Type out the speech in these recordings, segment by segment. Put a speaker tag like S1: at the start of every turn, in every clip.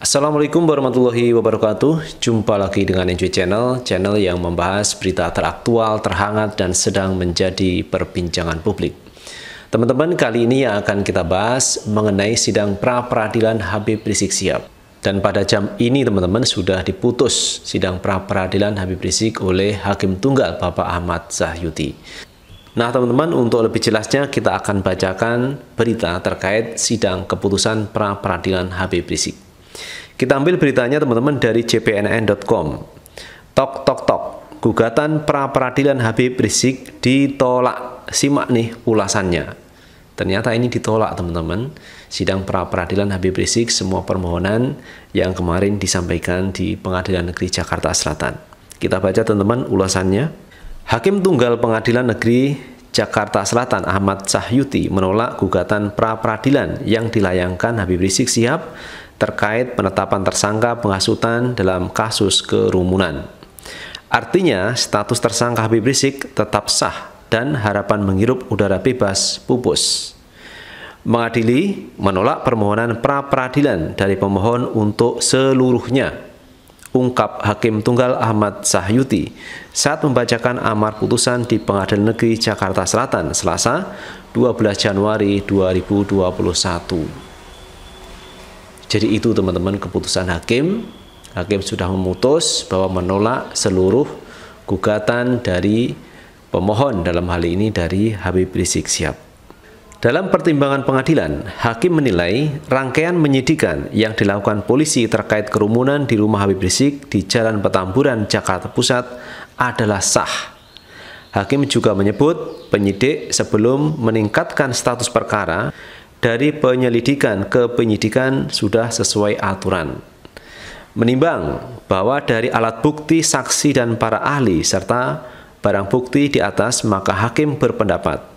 S1: Assalamualaikum warahmatullahi wabarakatuh Jumpa lagi dengan Enjoy Channel Channel yang membahas berita teraktual, terhangat, dan sedang menjadi perbincangan publik Teman-teman, kali ini yang akan kita bahas mengenai sidang pra-peradilan Habib Rizik siap. Dan pada jam ini teman-teman sudah diputus sidang pra-peradilan Habib Rizik oleh Hakim Tunggal Bapak Ahmad Zahyuti Nah, teman-teman, untuk lebih jelasnya kita akan bacakan berita terkait sidang keputusan pra peradilan Habib Rizik. Kita ambil beritanya teman-teman dari cpnn.com. Tok tok tok. Gugatan pra peradilan Habib Rizik ditolak. Simak nih ulasannya. Ternyata ini ditolak, teman-teman. Sidang pra peradilan Habib Rizik semua permohonan yang kemarin disampaikan di Pengadilan Negeri Jakarta Selatan. Kita baca teman-teman ulasannya. Hakim Tunggal Pengadilan Negeri Jakarta Selatan Ahmad Sahyuti menolak gugatan pra-peradilan yang dilayangkan Habib Rizik Sihab terkait penetapan tersangka penghasutan dalam kasus kerumunan. Artinya, status tersangka Habib Rizik tetap sah dan harapan menghirup udara bebas pupus. Mengadili menolak permohonan pra-peradilan dari pemohon untuk seluruhnya ungkap Hakim Tunggal Ahmad Sahyuti saat membacakan amar putusan di Pengadilan Negeri Jakarta Selatan Selasa 12 Januari 2021. Jadi itu teman-teman keputusan hakim. Hakim sudah memutus bahwa menolak seluruh gugatan dari pemohon dalam hal ini dari Habib Rizik Sihab. Dalam pertimbangan pengadilan, hakim menilai rangkaian penyidikan yang dilakukan polisi terkait kerumunan di rumah Habib Rizik di Jalan Petamburan, Jakarta Pusat adalah sah. Hakim juga menyebut penyidik sebelum meningkatkan status perkara dari penyelidikan ke penyidikan sudah sesuai aturan. Menimbang bahwa dari alat bukti saksi dan para ahli serta barang bukti di atas maka hakim berpendapat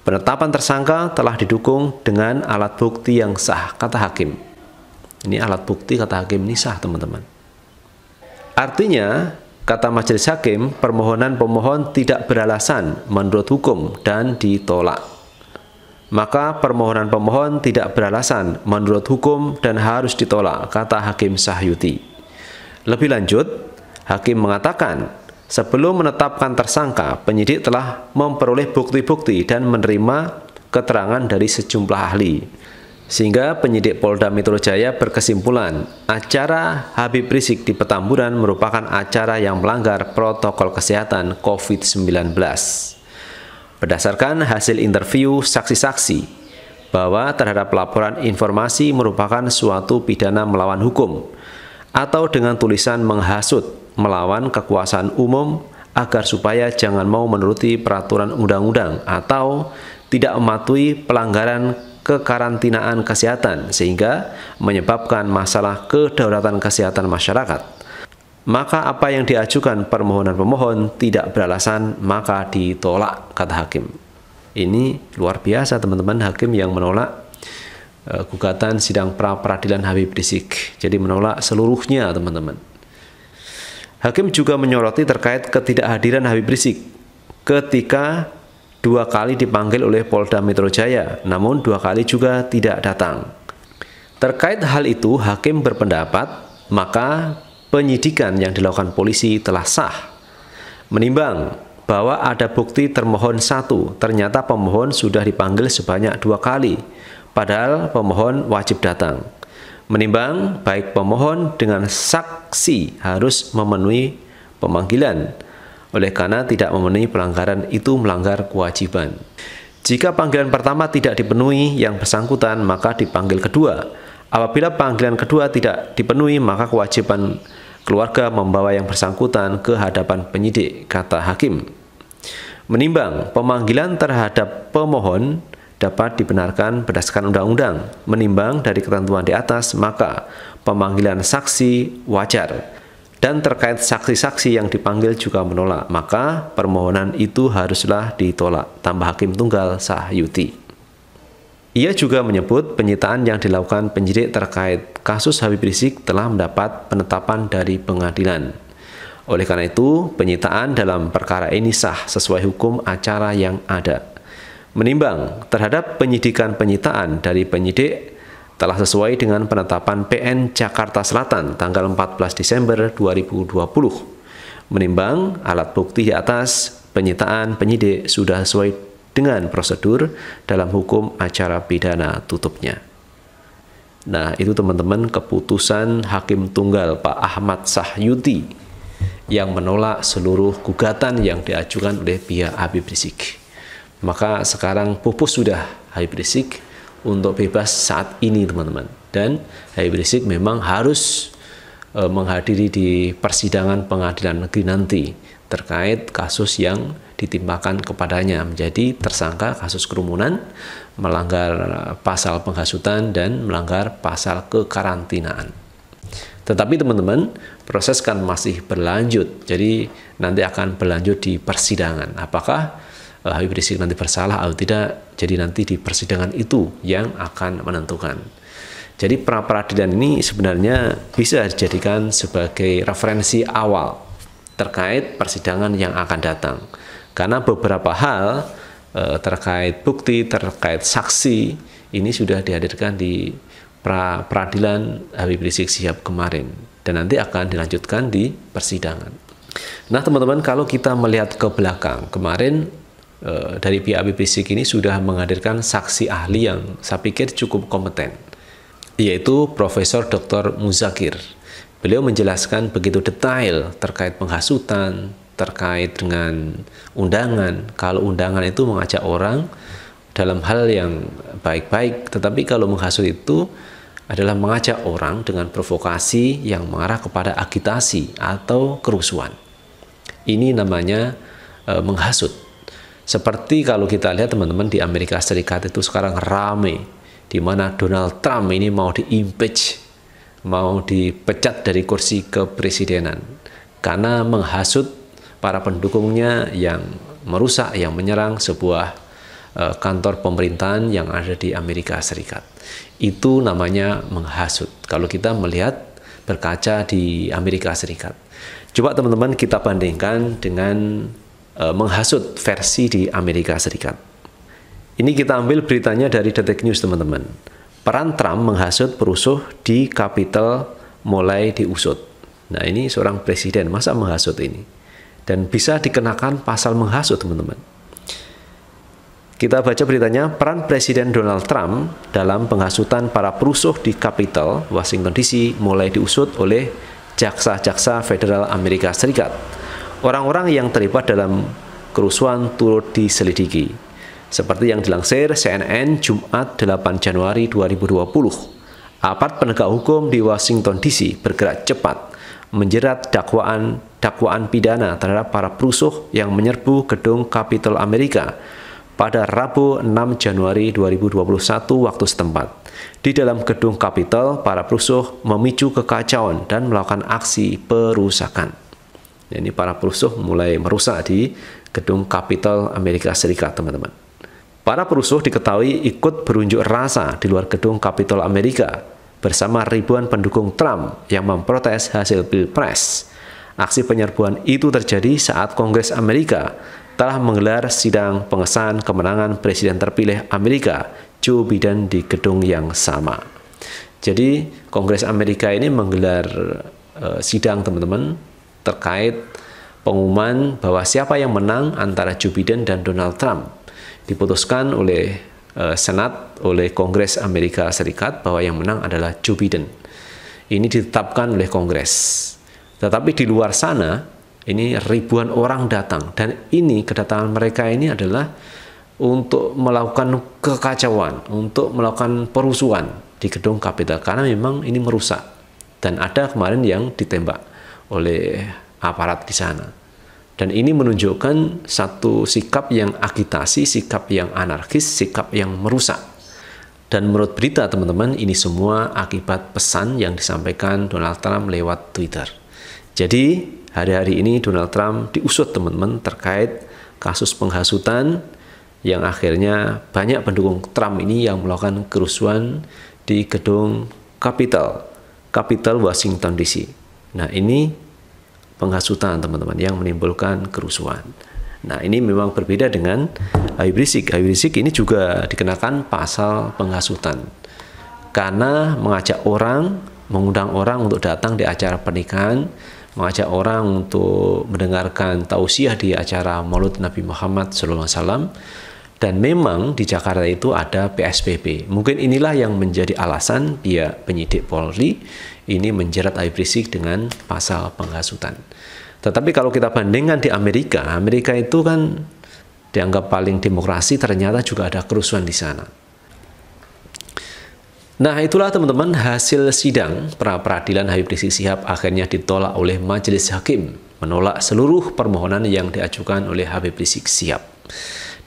S1: Penetapan tersangka telah didukung dengan alat bukti yang sah, kata hakim. Ini alat bukti kata hakim ini sah, teman-teman. Artinya, kata majelis hakim, permohonan pemohon tidak beralasan menurut hukum dan ditolak. Maka permohonan pemohon tidak beralasan menurut hukum dan harus ditolak, kata Hakim Sahyuti. Lebih lanjut, Hakim mengatakan Sebelum menetapkan tersangka, penyidik telah memperoleh bukti-bukti dan menerima keterangan dari sejumlah ahli. Sehingga penyidik Polda Metro Jaya berkesimpulan, acara Habib Rizik di Petamburan merupakan acara yang melanggar protokol kesehatan COVID-19. Berdasarkan hasil interview saksi-saksi, bahwa terhadap laporan informasi merupakan suatu pidana melawan hukum atau dengan tulisan menghasut melawan kekuasaan umum agar supaya jangan mau menuruti peraturan undang-undang atau tidak mematuhi pelanggaran kekarantinaan kesehatan sehingga menyebabkan masalah kedaulatan kesehatan masyarakat. Maka apa yang diajukan permohonan pemohon tidak beralasan maka ditolak kata hakim. Ini luar biasa teman-teman hakim yang menolak eh, gugatan sidang pra peradilan Habib Rizik. Jadi menolak seluruhnya teman-teman. Hakim juga menyoroti terkait ketidakhadiran Habib Rizik ketika dua kali dipanggil oleh Polda Metro Jaya, namun dua kali juga tidak datang. Terkait hal itu, hakim berpendapat maka penyidikan yang dilakukan polisi telah sah. Menimbang bahwa ada bukti termohon satu, ternyata pemohon sudah dipanggil sebanyak dua kali, padahal pemohon wajib datang. Menimbang baik pemohon dengan saksi harus memenuhi pemanggilan. Oleh karena tidak memenuhi pelanggaran itu melanggar kewajiban. Jika panggilan pertama tidak dipenuhi yang bersangkutan, maka dipanggil kedua. Apabila panggilan kedua tidak dipenuhi, maka kewajiban keluarga membawa yang bersangkutan ke hadapan penyidik, kata hakim. Menimbang pemanggilan terhadap pemohon dapat dibenarkan berdasarkan undang-undang. Menimbang dari ketentuan di atas, maka pemanggilan saksi wajar. Dan terkait saksi-saksi yang dipanggil juga menolak, maka permohonan itu haruslah ditolak. Tambah Hakim Tunggal yuti Ia juga menyebut penyitaan yang dilakukan penyidik terkait kasus Habib Rizik telah mendapat penetapan dari pengadilan. Oleh karena itu, penyitaan dalam perkara ini sah sesuai hukum acara yang ada menimbang terhadap penyidikan penyitaan dari penyidik telah sesuai dengan penetapan PN Jakarta Selatan tanggal 14 Desember 2020. Menimbang alat bukti di atas penyitaan penyidik sudah sesuai dengan prosedur dalam hukum acara pidana tutupnya. Nah, itu teman-teman keputusan Hakim Tunggal Pak Ahmad Sahyuti yang menolak seluruh gugatan yang diajukan oleh pihak Habib Rizik. Maka sekarang pupus sudah Habib Rizik untuk bebas saat ini teman-teman. Dan Habib Rizik memang harus e, menghadiri di persidangan pengadilan negeri nanti terkait kasus yang ditimpakan kepadanya menjadi tersangka kasus kerumunan, melanggar pasal penghasutan dan melanggar pasal kekarantinaan. Tetapi teman-teman, proses kan masih berlanjut. Jadi nanti akan berlanjut di persidangan. Apakah Habib Rizik nanti bersalah atau tidak, jadi nanti di persidangan itu yang akan menentukan. Jadi pra peradilan ini sebenarnya bisa dijadikan sebagai referensi awal terkait persidangan yang akan datang. Karena beberapa hal e, terkait bukti, terkait saksi ini sudah dihadirkan di pra peradilan Habib Rizik siap kemarin dan nanti akan dilanjutkan di persidangan. Nah, teman-teman, kalau kita melihat ke belakang, kemarin Eh, dari pihak Habib ini sudah menghadirkan saksi ahli yang saya pikir cukup kompeten, yaitu Profesor Dr. Muzakir. Beliau menjelaskan begitu detail terkait penghasutan, terkait dengan undangan. Kalau undangan itu mengajak orang dalam hal yang baik-baik, tetapi kalau menghasut itu adalah mengajak orang dengan provokasi yang mengarah kepada agitasi atau kerusuhan. Ini namanya e, menghasut seperti kalau kita lihat teman-teman di Amerika Serikat itu sekarang rame di mana Donald Trump ini mau di impeach, mau dipecat dari kursi kepresidenan karena menghasut para pendukungnya yang merusak, yang menyerang sebuah eh, kantor pemerintahan yang ada di Amerika Serikat. Itu namanya menghasut. Kalau kita melihat berkaca di Amerika Serikat. Coba teman-teman kita bandingkan dengan Eh, menghasut versi di Amerika Serikat. Ini kita ambil beritanya dari Detik News, teman-teman. Peran Trump menghasut perusuh di Capitol mulai diusut. Nah, ini seorang presiden, masa menghasut ini? Dan bisa dikenakan pasal menghasut, teman-teman. Kita baca beritanya, peran Presiden Donald Trump dalam penghasutan para perusuh di Capitol, Washington DC mulai diusut oleh jaksa-jaksa federal Amerika Serikat Orang-orang yang terlibat dalam kerusuhan turut diselidiki. Seperti yang dilansir CNN Jumat 8 Januari 2020, aparat penegak hukum di Washington DC bergerak cepat menjerat dakwaan dakwaan pidana terhadap para perusuh yang menyerbu gedung Capitol Amerika pada Rabu 6 Januari 2021 waktu setempat. Di dalam gedung Capitol, para perusuh memicu kekacauan dan melakukan aksi perusakan. Ya, ini para perusuh mulai merusak di gedung Capitol Amerika Serikat, teman-teman. Para perusuh diketahui ikut berunjuk rasa di luar gedung Capitol Amerika bersama ribuan pendukung Trump yang memprotes hasil Pilpres. Aksi penyerbuan itu terjadi saat Kongres Amerika telah menggelar sidang pengesahan kemenangan Presiden terpilih Amerika, Joe Biden, di gedung yang sama. Jadi, Kongres Amerika ini menggelar uh, sidang, teman-teman, terkait pengumuman bahwa siapa yang menang antara Joe Biden dan Donald Trump. Diputuskan oleh eh, Senat, oleh Kongres Amerika Serikat bahwa yang menang adalah Joe Biden. Ini ditetapkan oleh Kongres. Tetapi di luar sana, ini ribuan orang datang. Dan ini kedatangan mereka ini adalah untuk melakukan kekacauan, untuk melakukan perusuhan di gedung Kapital karena memang ini merusak dan ada kemarin yang ditembak oleh aparat di sana. Dan ini menunjukkan satu sikap yang agitasi, sikap yang anarkis, sikap yang merusak. Dan menurut berita teman-teman, ini semua akibat pesan yang disampaikan Donald Trump lewat Twitter. Jadi, hari-hari ini Donald Trump diusut teman-teman terkait kasus penghasutan yang akhirnya banyak pendukung Trump ini yang melakukan kerusuhan di gedung Capitol, Capitol Washington DC. Nah, ini penghasutan teman-teman yang menimbulkan kerusuhan. Nah, ini memang berbeda dengan Habib Rizik. Habib Rizik ini juga dikenakan pasal penghasutan. Karena mengajak orang, mengundang orang untuk datang di acara pernikahan, mengajak orang untuk mendengarkan tausiah di acara Maulid Nabi Muhammad SAW. Dan memang di Jakarta itu ada PSBB. Mungkin inilah yang menjadi alasan pihak penyidik Polri ini menjerat Habib Rizik dengan pasal penghasutan. Tetapi kalau kita bandingkan di Amerika, Amerika itu kan dianggap paling demokrasi, ternyata juga ada kerusuhan di sana. Nah itulah teman-teman hasil sidang pra peradilan Habib Rizik Sihab akhirnya ditolak oleh majelis hakim menolak seluruh permohonan yang diajukan oleh Habib Rizik Sihab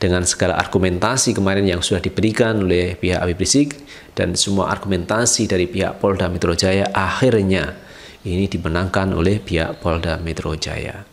S1: dengan segala argumentasi kemarin yang sudah diberikan oleh pihak Habib Rizik dan semua argumentasi dari pihak Polda Metro Jaya akhirnya ini dimenangkan oleh pihak Polda Metro Jaya.